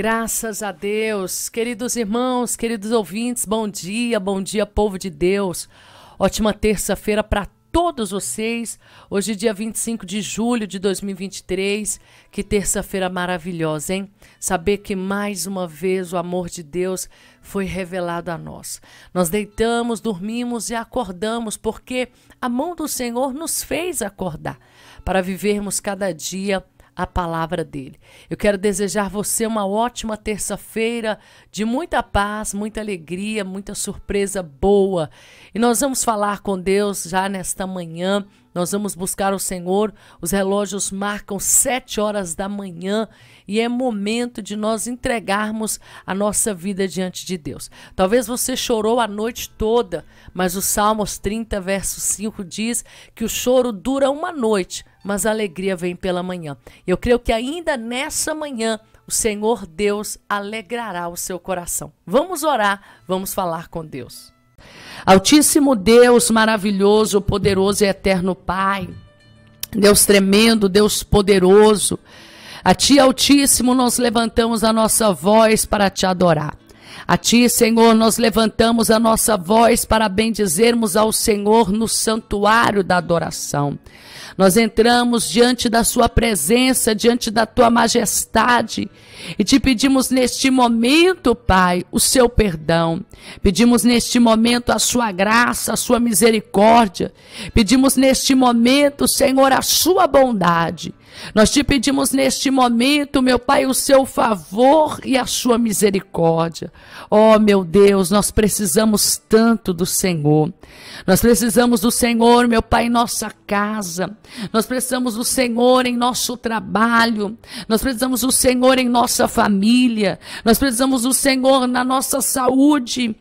Graças a Deus. Queridos irmãos, queridos ouvintes, bom dia, bom dia, povo de Deus. Ótima terça-feira para todos vocês. Hoje, dia 25 de julho de 2023. Que terça-feira maravilhosa, hein? Saber que mais uma vez o amor de Deus foi revelado a nós. Nós deitamos, dormimos e acordamos, porque a mão do Senhor nos fez acordar para vivermos cada dia a palavra dele. Eu quero desejar você uma ótima terça-feira de muita paz, muita alegria, muita surpresa boa. E nós vamos falar com Deus já nesta manhã nós vamos buscar o Senhor. Os relógios marcam sete horas da manhã e é momento de nós entregarmos a nossa vida diante de Deus. Talvez você chorou a noite toda, mas o Salmos 30, verso 5 diz que o choro dura uma noite, mas a alegria vem pela manhã. Eu creio que ainda nessa manhã o Senhor Deus alegrará o seu coração. Vamos orar, vamos falar com Deus. Altíssimo Deus, maravilhoso, poderoso e eterno Pai. Deus tremendo, Deus poderoso. A Ti, Altíssimo, nós levantamos a nossa voz para te adorar. A Ti, Senhor, nós levantamos a nossa voz para bendizermos ao Senhor no santuário da adoração. Nós entramos diante da Sua presença, diante da Tua majestade e te pedimos neste momento, Pai, o Seu perdão. Pedimos neste momento a Sua graça, a Sua misericórdia. Pedimos neste momento, Senhor, a Sua bondade. Nós te pedimos neste momento, meu Pai, o seu favor e a sua misericórdia. Oh, meu Deus, nós precisamos tanto do Senhor. Nós precisamos do Senhor, meu Pai, em nossa casa. Nós precisamos do Senhor em nosso trabalho. Nós precisamos do Senhor em nossa família. Nós precisamos do Senhor na nossa saúde.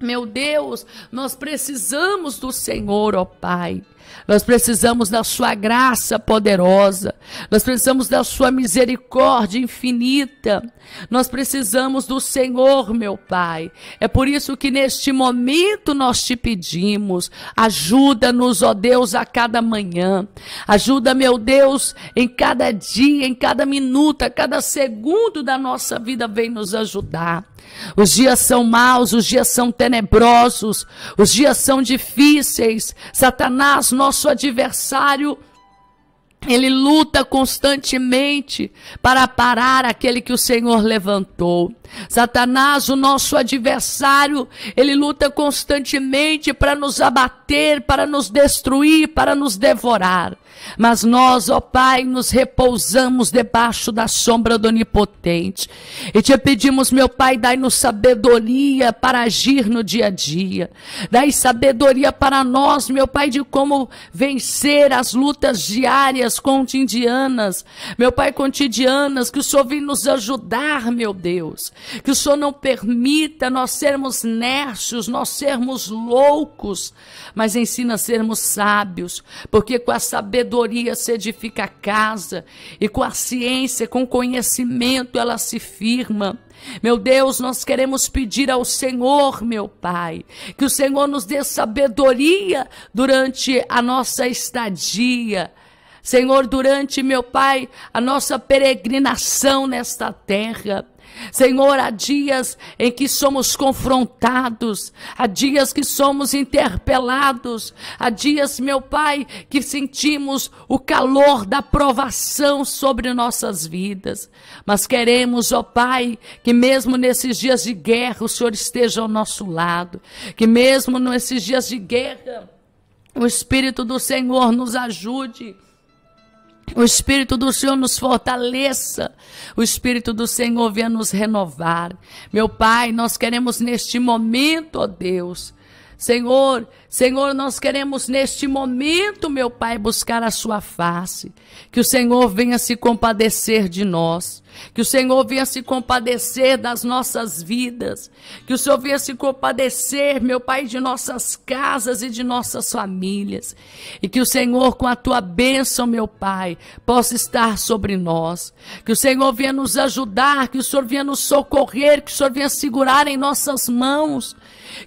Meu Deus, nós precisamos do Senhor, ó oh Pai. Nós precisamos da Sua graça poderosa. Nós precisamos da Sua misericórdia infinita. Nós precisamos do Senhor, meu Pai. É por isso que neste momento nós te pedimos. Ajuda-nos, ó Deus, a cada manhã. Ajuda, meu Deus, em cada dia, em cada minuto, a cada segundo da nossa vida, vem nos ajudar. Os dias são maus, os dias são tenebrosos, os dias são difíceis. Satanás, nosso nosso adversário ele luta constantemente para parar aquele que o Senhor levantou. Satanás, o nosso adversário, ele luta constantemente para nos abater, para nos destruir, para nos devorar. Mas nós, ó Pai, nos repousamos debaixo da sombra do Onipotente. E te pedimos, meu Pai, dai-nos sabedoria para agir no dia a dia. Dai sabedoria para nós, meu Pai, de como vencer as lutas diárias, cotidianas. Meu Pai, cotidianas, que o Senhor venha nos ajudar, meu Deus. Que o Senhor não permita nós sermos nércios, nós sermos loucos, mas ensina a sermos sábios, porque com a sabedoria sabedoria se edifica a casa, e com a ciência, com conhecimento, ela se firma. Meu Deus, nós queremos pedir ao Senhor, meu Pai, que o Senhor nos dê sabedoria durante a nossa estadia. Senhor, durante, meu Pai, a nossa peregrinação nesta terra. Senhor, há dias em que somos confrontados, há dias que somos interpelados, há dias, meu Pai, que sentimos o calor da provação sobre nossas vidas. Mas queremos, ó Pai, que mesmo nesses dias de guerra o Senhor esteja ao nosso lado, que mesmo nesses dias de guerra o Espírito do Senhor nos ajude o Espírito do Senhor nos fortaleça. O Espírito do Senhor venha nos renovar. Meu Pai, nós queremos neste momento, ó Deus, Senhor, Senhor, nós queremos neste momento, meu Pai, buscar a Sua face. Que o Senhor venha se compadecer de nós. Que o Senhor venha se compadecer das nossas vidas. Que o Senhor venha se compadecer, meu Pai, de nossas casas e de nossas famílias. E que o Senhor, com a tua bênção, meu Pai, possa estar sobre nós. Que o Senhor venha nos ajudar. Que o Senhor venha nos socorrer. Que o Senhor venha segurar em nossas mãos.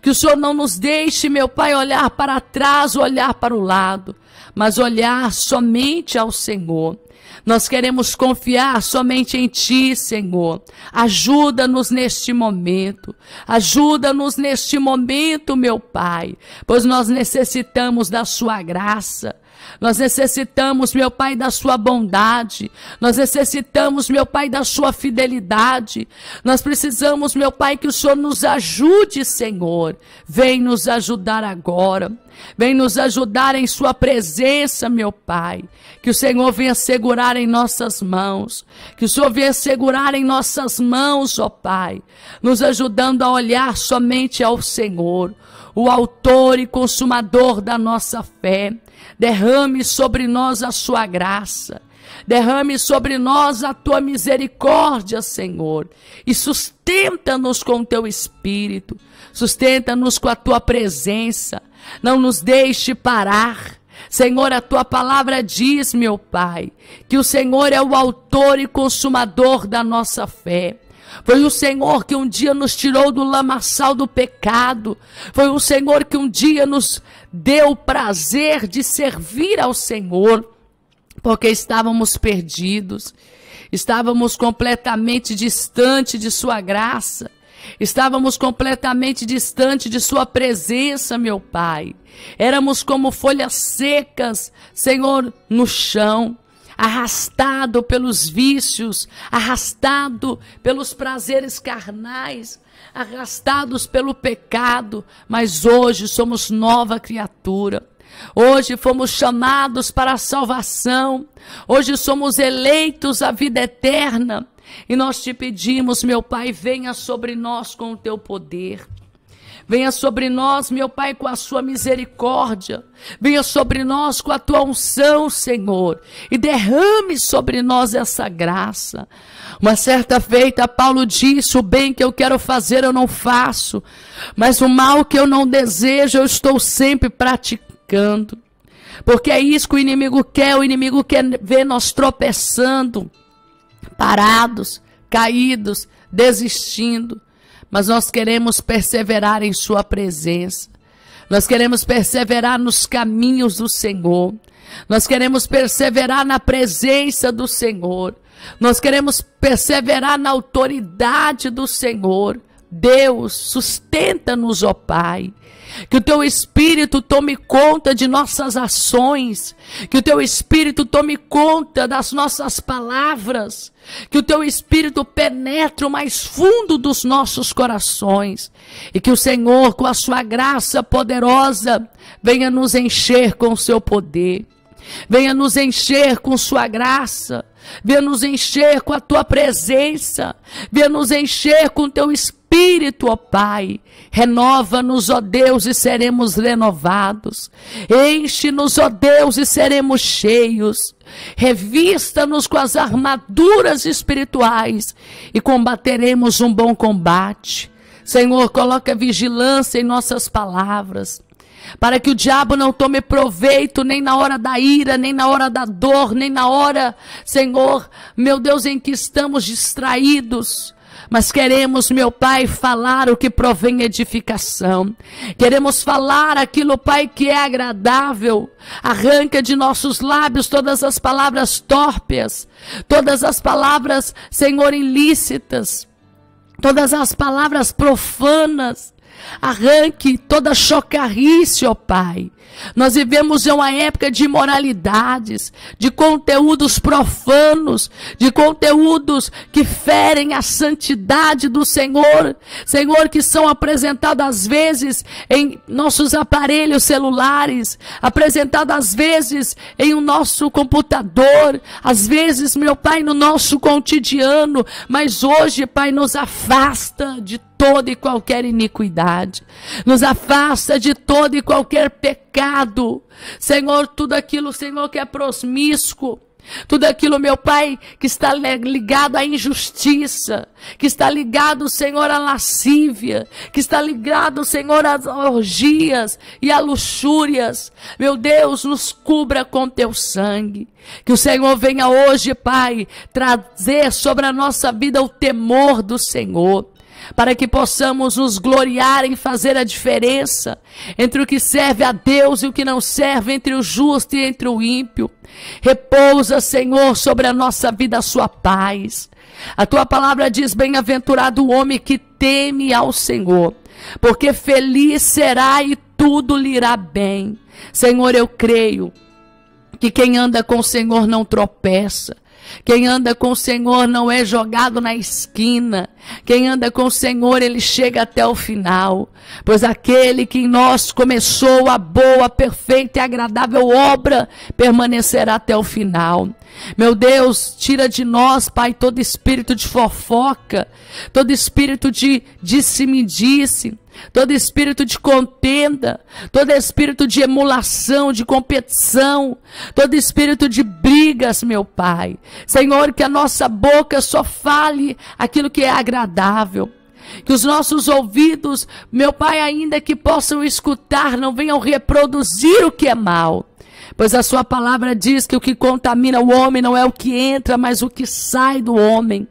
Que o Senhor não nos deixe, meu Pai, olhar olhar para trás, olhar para o lado, mas olhar somente ao Senhor. Nós queremos confiar somente em Ti, Senhor. Ajuda-nos neste momento. Ajuda-nos neste momento, meu Pai, pois nós necessitamos da Sua graça. Nós necessitamos, meu Pai, da Sua bondade. Nós necessitamos, meu Pai, da Sua fidelidade. Nós precisamos, meu Pai, que o Senhor nos ajude, Senhor. Vem nos ajudar agora. Vem nos ajudar em Sua presença, meu Pai. Que o Senhor venha segurar em nossas mãos. Que o Senhor venha segurar em nossas mãos, ó Pai. Nos ajudando a olhar somente ao Senhor, o Autor e Consumador da nossa fé Derrame sobre nós a sua graça. Derrame sobre nós a tua misericórdia, Senhor, e sustenta-nos com o teu espírito, sustenta-nos com a tua presença, não nos deixe parar. Senhor, a tua palavra diz, meu Pai, que o Senhor é o autor e consumador da nossa fé. Foi o Senhor que um dia nos tirou do lamaçal do pecado. Foi o Senhor que um dia nos deu prazer de servir ao Senhor, porque estávamos perdidos, estávamos completamente distante de Sua graça. Estávamos completamente distante de Sua presença, meu Pai. Éramos como folhas secas, Senhor, no chão arrastado pelos vícios, arrastado pelos prazeres carnais, arrastados pelo pecado, mas hoje somos nova criatura. Hoje fomos chamados para a salvação. Hoje somos eleitos à vida eterna. E nós te pedimos, meu Pai, venha sobre nós com o teu poder. Venha sobre nós, meu Pai, com a sua misericórdia. Venha sobre nós com a tua unção, Senhor, e derrame sobre nós essa graça. Uma certa feita, Paulo disse: O bem que eu quero fazer eu não faço, mas o mal que eu não desejo eu estou sempre praticando. Porque é isso que o inimigo quer, o inimigo quer ver nós tropeçando, parados, caídos, desistindo mas nós queremos perseverar em Sua presença. Nós queremos perseverar nos caminhos do Senhor. Nós queremos perseverar na presença do Senhor. Nós queremos perseverar na autoridade do Senhor. Deus, sustenta-nos, ó Pai. Que o teu espírito tome conta de nossas ações, que o teu espírito tome conta das nossas palavras, que o teu espírito penetre o mais fundo dos nossos corações e que o Senhor, com a sua graça poderosa, venha nos encher com o seu poder, venha nos encher com sua graça, venha nos encher com a tua presença, venha nos encher com o teu espírito Espírito, ó Pai. Renova-nos, ó Deus, e seremos renovados. Enche-nos, ó Deus, e seremos cheios. Revista-nos com as armaduras espirituais e combateremos um bom combate. Senhor, coloca vigilância em nossas palavras para que o diabo não tome proveito nem na hora da ira, nem na hora da dor, nem na hora, Senhor, meu Deus, em que estamos distraídos mas queremos, meu Pai, falar o que provém edificação. Queremos falar aquilo, Pai, que é agradável. Arranca de nossos lábios todas as palavras tórpias, todas as palavras, Senhor, ilícitas todas as palavras profanas, Arranque toda chocarrice, ó Pai. Nós vivemos em uma época de imoralidades, de conteúdos profanos, de conteúdos que ferem a santidade do Senhor. Senhor, que são apresentados às vezes em nossos aparelhos celulares, apresentados às vezes em o nosso computador, às vezes, meu Pai, no nosso cotidiano. Mas hoje, Pai, nos afasta de toda e qualquer iniquidade, nos afasta de todo e qualquer pecado. Senhor, tudo aquilo, Senhor, que é prosmisco, tudo aquilo, meu Pai, que está ligado à injustiça, que está ligado, Senhor, à lascívia, que está ligado, Senhor, às orgias e às luxúrias. Meu Deus, nos cubra com teu sangue. Que o Senhor venha hoje, Pai, trazer sobre a nossa vida o temor do Senhor para que possamos nos gloriar em fazer a diferença entre o que serve a Deus e o que não serve, entre o justo e entre o ímpio. Repousa, Senhor, sobre a nossa vida a sua paz. A tua palavra diz: Bem-aventurado o homem que teme ao Senhor, porque feliz será e tudo lhe irá bem. Senhor, eu creio que quem anda com o Senhor não tropeça. Quem anda com o Senhor não é jogado na esquina. Quem anda com o Senhor, ele chega até o final. Pois aquele que em nós começou a boa, perfeita e agradável obra permanecerá até o final. Meu Deus, tira de nós, Pai, todo espírito de fofoca, todo espírito de disse-me-disse, todo espírito de contenda, todo espírito de emulação, de competição, todo espírito de brigas, meu Pai. Senhor, que a nossa boca só fale aquilo que é agradável. Que os nossos ouvidos, meu Pai, ainda que possam escutar, não venham reproduzir o que é mal. Pois a sua palavra diz que o que contamina o homem não é o que entra, mas o que sai do homem.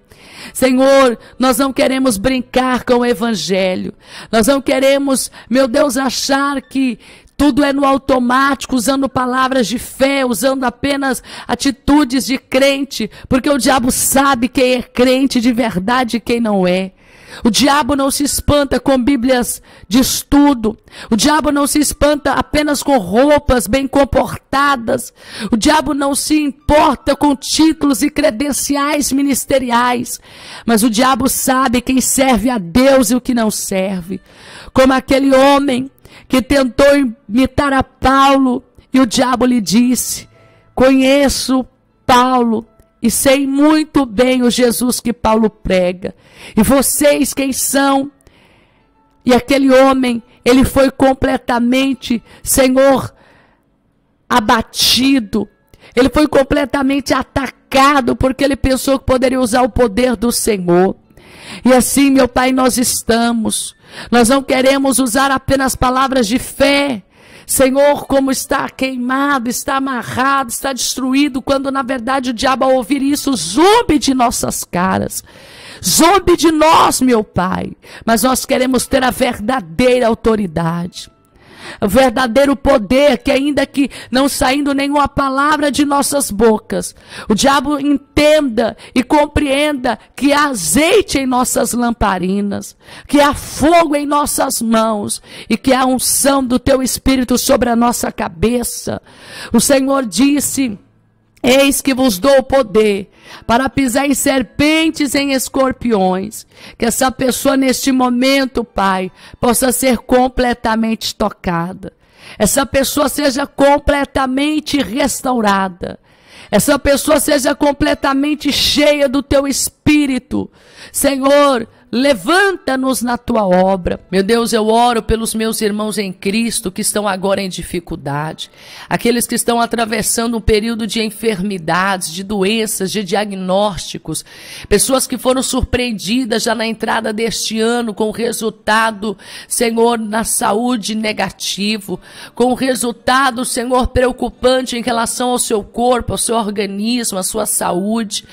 Senhor, nós não queremos brincar com o Evangelho, nós não queremos, meu Deus, achar que tudo é no automático, usando palavras de fé, usando apenas atitudes de crente, porque o diabo sabe quem é crente de verdade e quem não é. O diabo não se espanta com Bíblias de estudo. O diabo não se espanta apenas com roupas bem comportadas. O diabo não se importa com títulos e credenciais ministeriais. Mas o diabo sabe quem serve a Deus e o que não serve. Como aquele homem que tentou imitar a Paulo e o diabo lhe disse: Conheço Paulo e sei muito bem o Jesus que Paulo prega. E vocês quem são? E aquele homem, ele foi completamente, Senhor, abatido. Ele foi completamente atacado porque ele pensou que poderia usar o poder do Senhor. E assim, meu Pai, nós estamos. Nós não queremos usar apenas palavras de fé, Senhor, como está queimado, está amarrado, está destruído, quando na verdade o diabo, ao ouvir isso, zumbe de nossas caras. Zumbe de nós, meu Pai. Mas nós queremos ter a verdadeira autoridade o verdadeiro poder que ainda que não saindo nenhuma palavra de nossas bocas, o diabo entenda e compreenda que há azeite em nossas lamparinas, que há fogo em nossas mãos e que há unção do teu espírito sobre a nossa cabeça. O Senhor disse: Eis que vos dou o poder para pisar em serpentes e em escorpiões. Que essa pessoa, neste momento, Pai, possa ser completamente tocada. Essa pessoa seja completamente restaurada. Essa pessoa seja completamente cheia do teu espírito. Senhor, Levanta-nos na tua obra. Meu Deus, eu oro pelos meus irmãos em Cristo que estão agora em dificuldade, aqueles que estão atravessando um período de enfermidades, de doenças, de diagnósticos, pessoas que foram surpreendidas já na entrada deste ano com o resultado, Senhor, na saúde negativo, com o resultado, Senhor, preocupante em relação ao seu corpo, ao seu organismo, à sua saúde.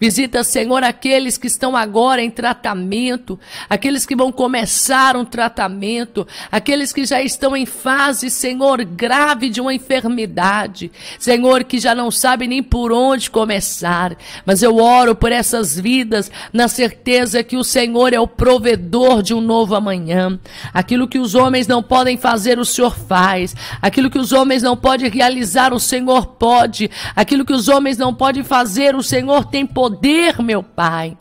Visita, Senhor, aqueles que estão agora em tratamento tratamento, aqueles que vão começar um tratamento, aqueles que já estão em fase, Senhor, grave de uma enfermidade, Senhor, que já não sabe nem por onde começar. Mas eu oro por essas vidas na certeza que o Senhor é o provedor de um novo amanhã. Aquilo que os homens não podem fazer, o Senhor faz. Aquilo que os homens não podem realizar, o Senhor pode. Aquilo que os homens não podem fazer, o Senhor tem poder, meu Pai.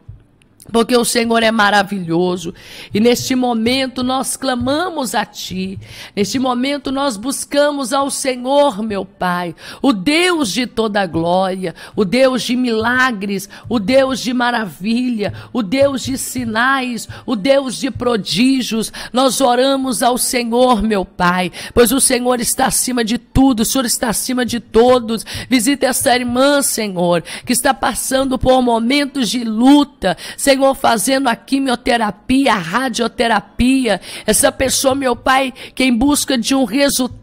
Porque o Senhor é maravilhoso e neste momento nós clamamos a Ti, neste momento nós buscamos ao Senhor, meu Pai, o Deus de toda glória, o Deus de milagres, o Deus de maravilha, o Deus de sinais, o Deus de prodígios. Nós oramos ao Senhor, meu Pai, pois o Senhor está acima de tudo, o Senhor está acima de todos. Visita esta irmã, Senhor, que está passando por momentos de luta, Senhor Senhor, fazendo a quimioterapia, a radioterapia. Essa pessoa, meu Pai, que em busca de um resultado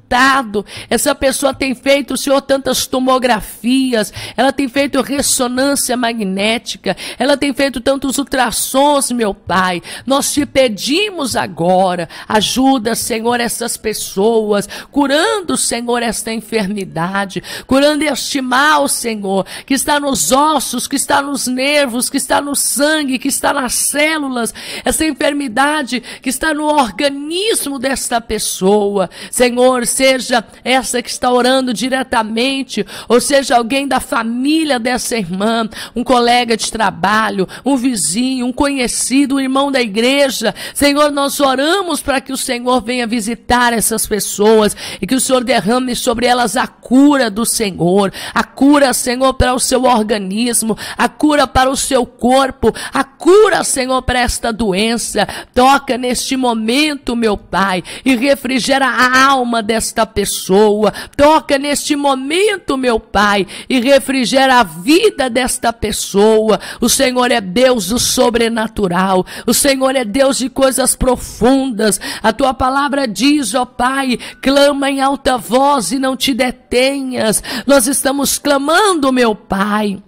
essa pessoa tem feito, Senhor, tantas tomografias, ela tem feito ressonância magnética, ela tem feito tantos ultrassons, meu Pai. Nós te pedimos agora, ajuda, Senhor, essas pessoas, curando, Senhor, esta enfermidade, curando este mal, Senhor, que está nos ossos, que está nos nervos, que está no sangue, que está nas células, essa enfermidade que está no organismo desta pessoa. Senhor, seja essa que está orando diretamente, ou seja alguém da família dessa irmã, um colega de trabalho, um vizinho, um conhecido, um irmão da igreja. Senhor, nós oramos para que o Senhor venha visitar essas pessoas e que o Senhor derrame sobre elas a cura do Senhor, a cura, Senhor, para o seu organismo, a cura para o seu corpo, a cura, Senhor, para esta doença. Toca neste momento, meu Pai, e refrigera a alma dessa esta pessoa, toca neste momento, meu Pai, e refrigera a vida desta pessoa. O Senhor é Deus do sobrenatural, o Senhor é Deus de coisas profundas. A tua palavra diz, ó Pai, clama em alta voz e não te detenhas. Nós estamos clamando, meu Pai.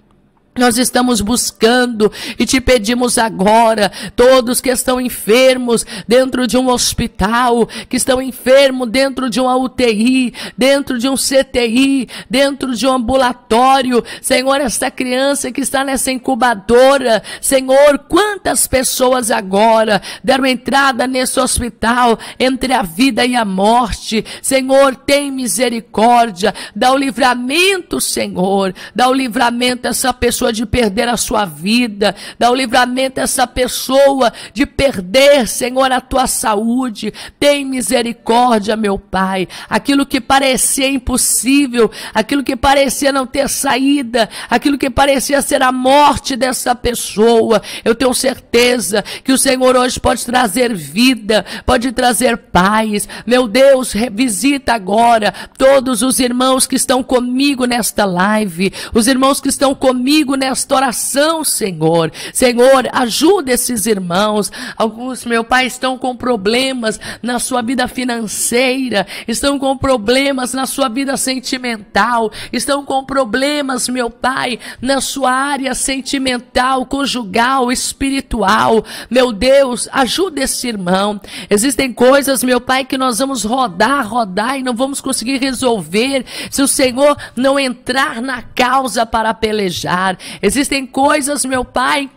Nós estamos buscando e te pedimos agora, todos que estão enfermos dentro de um hospital, que estão enfermos dentro de uma UTI, dentro de um CTI, dentro de um ambulatório, Senhor, essa criança que está nessa incubadora, Senhor, quantas pessoas agora deram entrada nesse hospital entre a vida e a morte, Senhor, tem misericórdia, dá o livramento, Senhor, dá o livramento a essa pessoa pessoa de perder a sua vida, dá o livramento a essa pessoa de perder, Senhor, a tua saúde. Tem misericórdia, meu Pai. Aquilo que parecia impossível, aquilo que parecia não ter saída, aquilo que parecia ser a morte dessa pessoa, eu tenho certeza que o Senhor hoje pode trazer vida, pode trazer paz. Meu Deus, visita agora todos os irmãos que estão comigo nesta live, os irmãos que estão comigo nesta oração, Senhor. Senhor, ajuda esses irmãos. Alguns, meu Pai, estão com problemas na sua vida financeira, estão com problemas na sua vida sentimental, estão com problemas, meu Pai, na sua área sentimental, conjugal, espiritual. Meu Deus, ajuda esse irmão. Existem coisas, meu Pai, que nós vamos rodar, rodar e não vamos conseguir resolver se o Senhor não entrar na causa para pelejar. Existem coisas, meu Pai,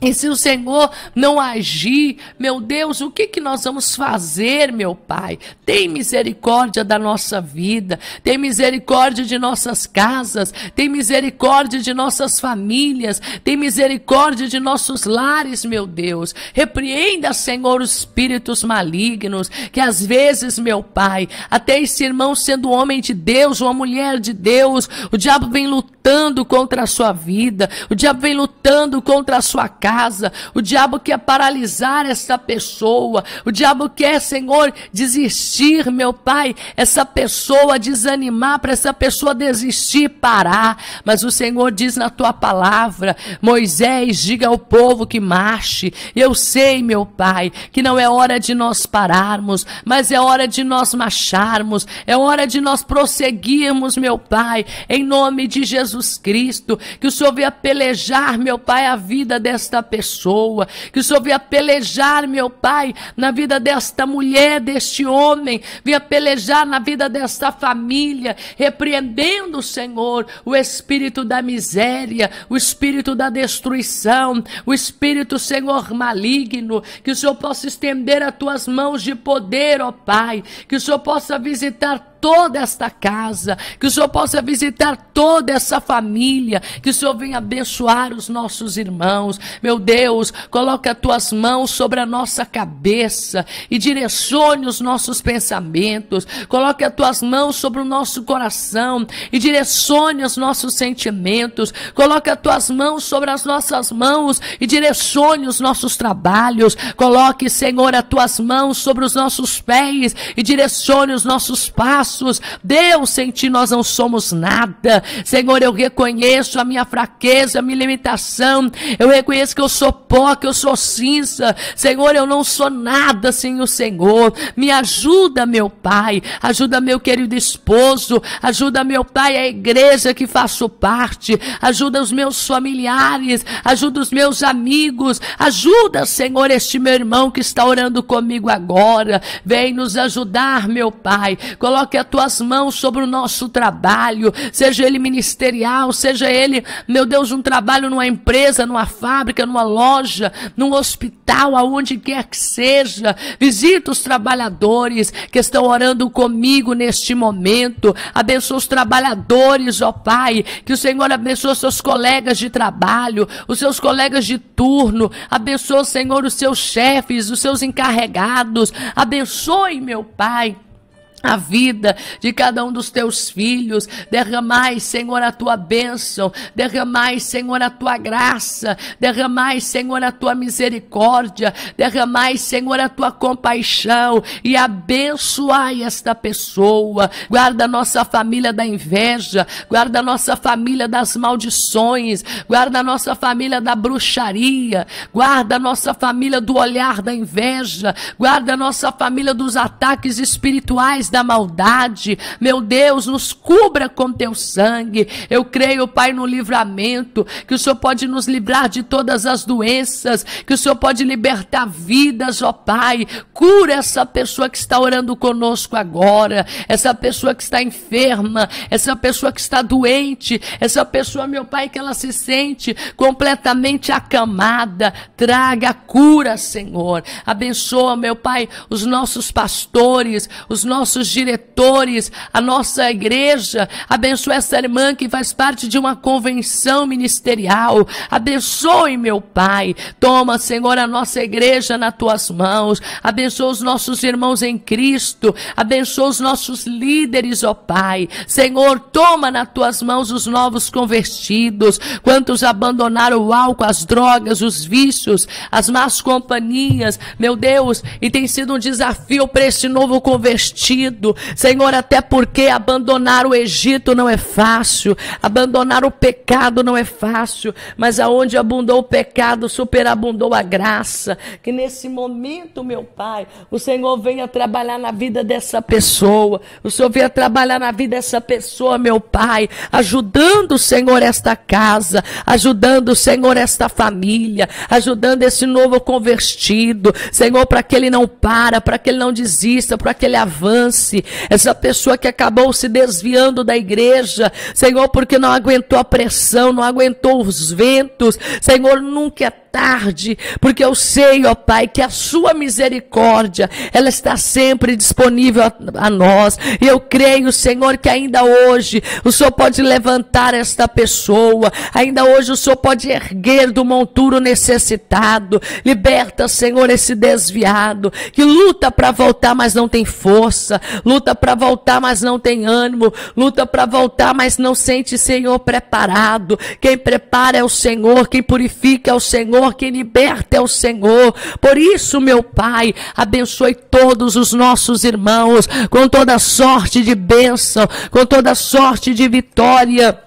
e se o Senhor não agir, meu Deus, o que, que nós vamos fazer, meu Pai? Tem misericórdia da nossa vida, tem misericórdia de nossas casas, tem misericórdia de nossas famílias, tem misericórdia de nossos lares, meu Deus. Repreenda, Senhor, os espíritos malignos, que às vezes, meu Pai, até esse irmão sendo um homem de Deus, uma mulher de Deus, o diabo vem lutando lutando contra a sua vida, o diabo vem lutando contra a sua casa, o diabo quer paralisar essa pessoa, o diabo quer, Senhor, desistir, meu Pai, essa pessoa desanimar, para essa pessoa desistir, parar. Mas o Senhor diz na tua palavra, Moisés, diga ao povo que marche. Eu sei, meu Pai, que não é hora de nós pararmos, mas é hora de nós marcharmos, é hora de nós prosseguirmos, meu Pai, em nome de Jesus. Jesus Cristo, que o Senhor venha pelejar, meu Pai, a vida desta pessoa, que o Senhor venha pelejar, meu Pai, na vida desta mulher, deste homem, venha pelejar na vida desta família, repreendendo, Senhor, o espírito da miséria, o espírito da destruição, o espírito, Senhor, maligno, que o Senhor possa estender as tuas mãos de poder, ó Pai, que o Senhor possa visitar toda esta casa, que o Senhor possa visitar toda essa família, que o Senhor venha abençoar os nossos irmãos. Meu Deus, coloque as tuas mãos sobre a nossa cabeça e direcione os nossos pensamentos. Coloque as tuas mãos sobre o nosso coração e direcione os nossos sentimentos. Coloque as tuas mãos sobre as nossas mãos e direcione os nossos trabalhos. Coloque, Senhor, as tuas mãos sobre os nossos pés e direcione os nossos passos Deus, sem ti nós não somos nada. Senhor, eu reconheço a minha fraqueza, a minha limitação. Eu reconheço que eu sou pó, que eu sou cinza. Senhor, eu não sou nada sem o Senhor. Me ajuda, meu Pai. Ajuda meu querido esposo. Ajuda, meu Pai, a igreja que faço parte. Ajuda os meus familiares. Ajuda os meus amigos. Ajuda, Senhor, este meu irmão que está orando comigo agora. Vem nos ajudar, meu Pai. Coloque as tuas mãos sobre o nosso trabalho, seja ele ministerial, seja ele, meu Deus, um trabalho numa empresa, numa fábrica, numa loja, num hospital, aonde quer que seja. Visita os trabalhadores que estão orando comigo neste momento. Abençoa os trabalhadores, ó Pai, que o Senhor abençoe seus colegas de trabalho, os seus colegas de turno. Abençoa, Senhor, os seus chefes, os seus encarregados. Abençoe, meu Pai a vida de cada um dos teus filhos, derramai, Senhor, a tua bênção, derramai, Senhor, a tua graça, derramai, Senhor, a tua misericórdia, derramai, Senhor, a tua compaixão e abençoai esta pessoa, guarda a nossa família da inveja, guarda a nossa família das maldições, guarda a nossa família da bruxaria, guarda a nossa família do olhar da inveja, guarda a nossa família dos ataques espirituais da maldade. Meu Deus, nos cubra com teu sangue. Eu creio, Pai, no livramento, que o Senhor pode nos livrar de todas as doenças, que o Senhor pode libertar vidas, ó Pai. Cura essa pessoa que está orando conosco agora, essa pessoa que está enferma, essa pessoa que está doente, essa pessoa, meu Pai, que ela se sente completamente acamada. Traga cura, Senhor. Abençoa, meu Pai, os nossos pastores, os nossos nossos diretores, a nossa igreja. Abençoe essa irmã que faz parte de uma convenção ministerial. Abençoe, meu Pai. Toma, Senhor, a nossa igreja nas tuas mãos. Abençoa os nossos irmãos em Cristo. Abençoa os nossos líderes, ó Pai. Senhor, toma nas tuas mãos os novos convertidos. Quantos abandonaram o álcool, as drogas, os vícios, as más companhias. Meu Deus, e tem sido um desafio para esse novo convertido Senhor, até porque abandonar o Egito não é fácil, abandonar o pecado não é fácil, mas aonde abundou o pecado, superabundou a graça. Que nesse momento, meu Pai, o Senhor venha trabalhar na vida dessa pessoa, o Senhor venha trabalhar na vida dessa pessoa, meu Pai, ajudando, o Senhor, esta casa, ajudando, o Senhor, esta família, ajudando esse novo convertido, Senhor, para que ele não para, para que ele não desista, para que ele avance essa pessoa que acabou se desviando da igreja, Senhor, porque não aguentou a pressão, não aguentou os ventos, Senhor, nunca é tarde, porque eu sei, ó Pai, que a sua misericórdia, ela está sempre disponível a, a nós. E eu creio, Senhor, que ainda hoje o Senhor pode levantar esta pessoa, ainda hoje o Senhor pode erguer do monturo necessitado. Liberta, Senhor, esse desviado que luta para voltar, mas não tem força, luta para voltar, mas não tem ânimo, luta para voltar, mas não sente, Senhor, preparado. Quem prepara é o Senhor, quem purifica é o Senhor Senhor, quem liberta é o Senhor. Por isso, meu Pai, abençoe todos os nossos irmãos com toda sorte de bênção, com toda sorte de vitória.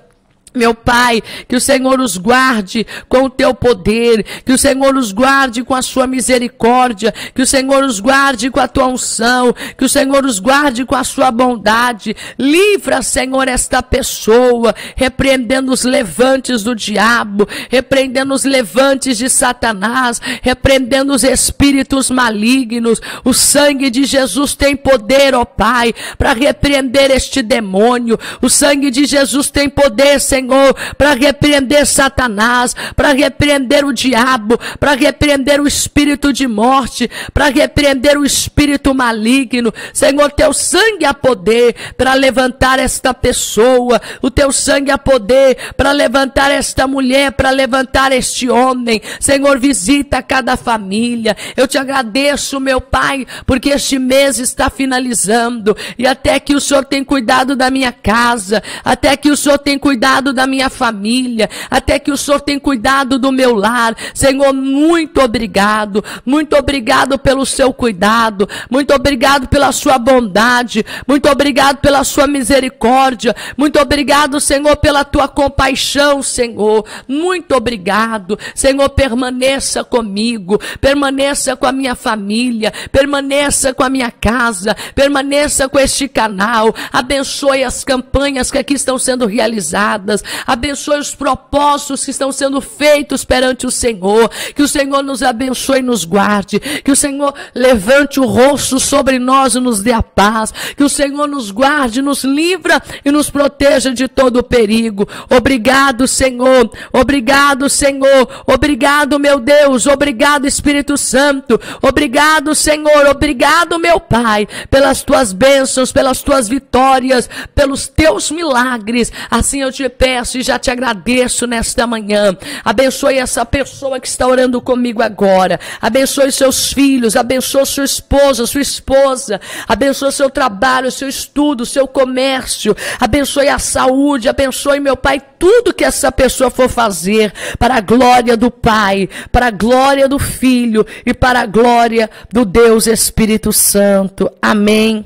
Meu Pai, que o Senhor os guarde com o teu poder, que o Senhor os guarde com a sua misericórdia, que o Senhor os guarde com a tua unção, que o Senhor os guarde com a sua bondade. Livra, Senhor, esta pessoa, repreendendo os levantes do diabo, repreendendo os levantes de Satanás, repreendendo os espíritos malignos. O sangue de Jesus tem poder, ó Pai, para repreender este demônio. O sangue de Jesus tem poder, Senhor Senhor, para repreender Satanás, para repreender o diabo, para repreender o espírito de morte, para repreender o espírito maligno. Senhor, teu sangue há poder para levantar esta pessoa, o teu sangue há poder para levantar esta mulher, para levantar este homem. Senhor, visita cada família. Eu te agradeço, meu Pai, porque este mês está finalizando e até que o Senhor tem cuidado da minha casa, até que o Senhor tem cuidado da minha família, até que o Senhor tem cuidado do meu lar. Senhor, muito obrigado, muito obrigado pelo seu cuidado, muito obrigado pela sua bondade, muito obrigado pela sua misericórdia, muito obrigado, Senhor, pela tua compaixão, Senhor. Muito obrigado, Senhor, permaneça comigo, permaneça com a minha família, permaneça com a minha casa, permaneça com este canal, abençoe as campanhas que aqui estão sendo realizadas, abençoe os propósitos que estão sendo feitos perante o Senhor, que o Senhor nos abençoe e nos guarde, que o Senhor levante o rosto sobre nós e nos dê a paz, que o Senhor nos guarde, nos livra e nos proteja de todo perigo. Obrigado, Senhor. Obrigado, Senhor. Obrigado, meu Deus. Obrigado, Espírito Santo. Obrigado, Senhor. Obrigado, meu Pai, pelas tuas bênçãos, pelas tuas vitórias, pelos teus milagres. Assim eu te peço peço e já te agradeço nesta manhã. Abençoe essa pessoa que está orando comigo agora. Abençoe seus filhos, abençoe sua esposa, sua esposa. Abençoe seu trabalho, seu estudo, seu comércio. Abençoe a saúde, abençoe, meu Pai, tudo que essa pessoa for fazer para a glória do Pai, para a glória do Filho e para a glória do Deus Espírito Santo. Amém.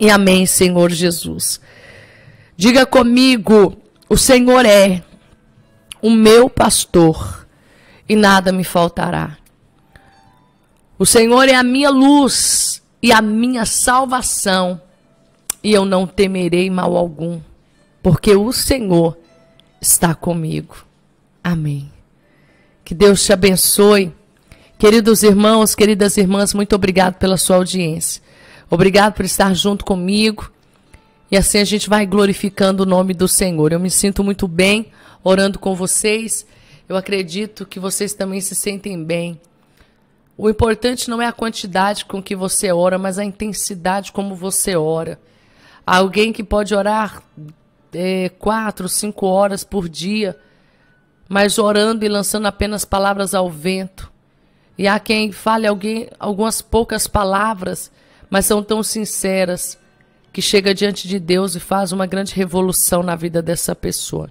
E amém, Senhor Jesus. Diga comigo, o Senhor é o meu pastor e nada me faltará. O Senhor é a minha luz e a minha salvação, e eu não temerei mal algum, porque o Senhor está comigo. Amém. Que Deus te abençoe. Queridos irmãos, queridas irmãs, muito obrigado pela sua audiência. Obrigado por estar junto comigo. E assim a gente vai glorificando o nome do Senhor. Eu me sinto muito bem orando com vocês. Eu acredito que vocês também se sentem bem. O importante não é a quantidade com que você ora, mas a intensidade como você ora. Alguém que pode orar é, quatro, cinco horas por dia, mas orando e lançando apenas palavras ao vento. E há quem fale alguém, algumas poucas palavras, mas são tão sinceras que chega diante de Deus e faz uma grande revolução na vida dessa pessoa.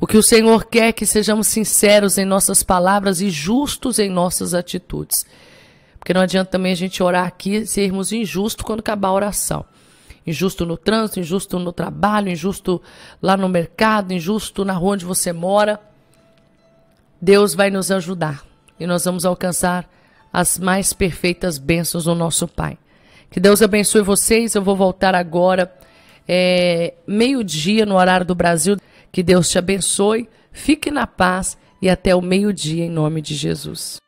O que o Senhor quer é que sejamos sinceros em nossas palavras e justos em nossas atitudes. Porque não adianta também a gente orar aqui e sermos injustos quando acabar a oração. Injusto no trânsito, injusto no trabalho, injusto lá no mercado, injusto na rua onde você mora. Deus vai nos ajudar e nós vamos alcançar as mais perfeitas bênçãos do nosso Pai. Que Deus abençoe vocês. Eu vou voltar agora, é, meio-dia no horário do Brasil. Que Deus te abençoe. Fique na paz e até o meio-dia em nome de Jesus.